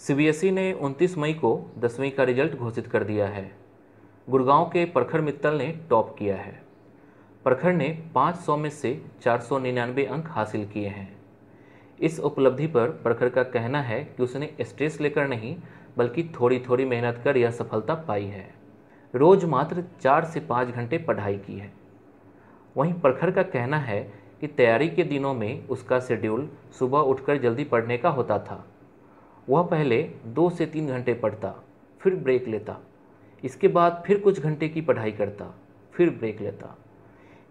CBSE e ने 29 मई को दसवीं का रिजल्ट घोषित कर दिया है गुड़गांव के प्रखर मित्तल ने टॉप किया है प्रखर ने 500 में से 499 अंक हासिल किए हैं इस उपलब्धि पर प्रखर का कहना है कि उसने स्ट्रेस लेकर नहीं बल्कि थोड़ी थोड़ी मेहनत कर यह सफलता पाई है रोज मात्र चार से पाँच घंटे पढ़ाई की है वहीं प्रखर का कहना है कि तैयारी के दिनों में उसका शेड्यूल सुबह उठकर जल्दी पढ़ने का होता था वह पहले दो से तीन घंटे पढ़ता फिर ब्रेक लेता इसके बाद फिर कुछ घंटे की पढ़ाई करता फिर ब्रेक लेता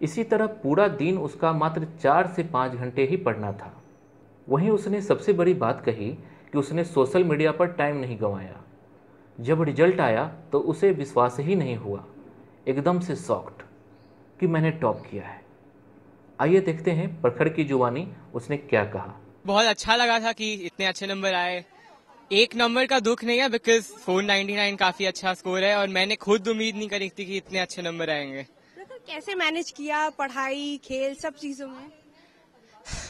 इसी तरह पूरा दिन उसका मात्र चार से पाँच घंटे ही पढ़ना था वहीं उसने सबसे बड़ी बात कही कि उसने सोशल मीडिया पर टाइम नहीं गंवाया जब रिजल्ट आया तो उसे विश्वास ही नहीं हुआ एकदम से सॉफ्ट कि मैंने टॉप किया है आइए देखते हैं प्रखर की जुबानी उसने क्या कहा बहुत अच्छा लगा था कि इतने अच्छे नंबर आए एक नंबर का दुख नहीं है बिकॉज नाइन काफी अच्छा स्कोर है और मैंने खुद उम्मीद नहीं करी थी कि इतने अच्छे नंबर आएंगे कैसे मैनेज किया पढ़ाई खेल सब चीजों में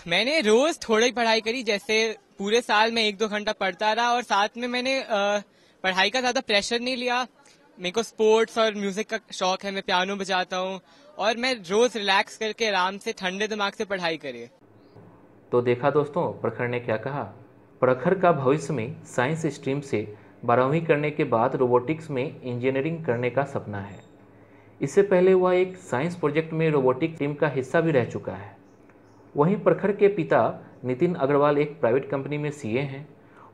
मैंने रोज थोड़ी पढ़ाई करी जैसे पूरे साल में एक दो घंटा पढ़ता रहा और साथ में मैंने पढ़ाई का ज्यादा प्रेशर नहीं लिया मेरे को स्पोर्ट्स और म्यूजिक का शौक है मैं पियानो बजाता हूँ और मैं रोज रिलैक्स करके आराम से ठंडे दिमाग से पढ़ाई करी तो देखा दोस्तों प्रखर ने क्या कहा प्रखर का भविष्य में साइंस स्ट्रीम से बारहवीं करने के बाद रोबोटिक्स में इंजीनियरिंग करने का सपना है इससे पहले वह एक साइंस प्रोजेक्ट में रोबोटिक टीम का हिस्सा भी रह चुका है वहीं प्रखर के पिता नितिन अग्रवाल एक प्राइवेट कंपनी में सीए हैं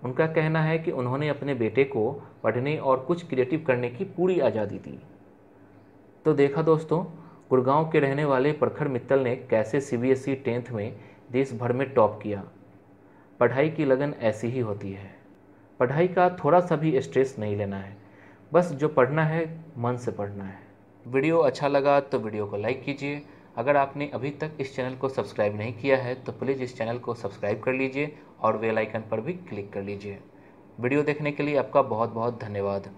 उनका कहना है कि उन्होंने अपने बेटे को पढ़ने और कुछ क्रिएटिव करने की पूरी आज़ादी दी तो देखा दोस्तों गुड़गांव के रहने वाले प्रखर मित्तल ने कैसे सी e टेंथ में देश भर में टॉप किया पढ़ाई की लगन ऐसी ही होती है पढ़ाई का थोड़ा सा भी स्ट्रेस नहीं लेना है बस जो पढ़ना है मन से पढ़ना है वीडियो अच्छा लगा तो वीडियो को लाइक कीजिए अगर आपने अभी तक इस चैनल को सब्सक्राइब नहीं किया है तो प्लीज़ इस चैनल को सब्सक्राइब कर लीजिए और वेल आइकन पर भी क्लिक कर लीजिए वीडियो देखने के लिए आपका बहुत बहुत धन्यवाद